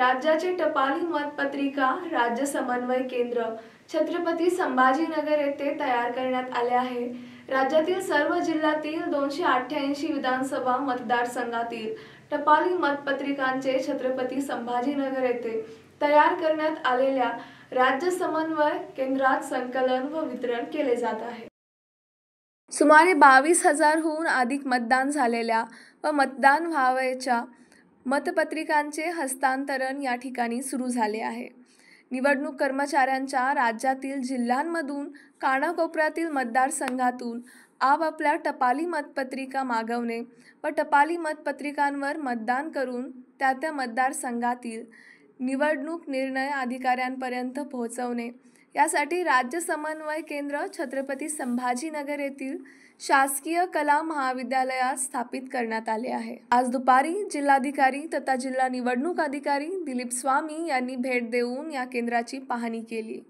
राज्याचे टपाली मतपत्रिका राज्य समन्वय केंद्र छत्रपती संभाजीनगर येथे तयार करण्यात आले आहे राज्यातील सर्व जिल्ह्यातील दोनशे अठ्ठ्याऐंशी विधानसभा मतदारसंघातील टपाली मतपत्रिकांचे छत्रपती संभाजीनगर येथे तयार करण्यात आलेल्या राज्य समन्वय केंद्रात संकलन व वितरण केले जात आहे सुमारे बावीस हजारहून अधिक मतदान झालेल्या व मतदान व्हावयाच्या मतपत्रिकांचे हस्तांतरण या ठिकाणी सुरू झाले आहे निवडणूक कर्मचाऱ्यांच्या राज्यातील जिल्ह्यांमधून कानाकोपऱ्यातील मतदारसंघातून आपापल्या टपाली मतपत्रिका मागवणे व टपाली मतपत्रिकांवर मतदान करून त्या त्या मतदारसंघातील निवडणूक निर्णय अधिकाऱ्यांपर्यंत पोहोचवणे यासाठी राज्य समन्वय केंद्र छत्रपती संभाजीनगर येथील शासकीय कला महाविद्यालयात स्थापित करण्यात आले आहे आज दुपारी जिल्हाधिकारी तथा जिल्हा निवडणूक अधिकारी दिलीप स्वामी यांनी भेट देऊन या केंद्राची पाहणी केली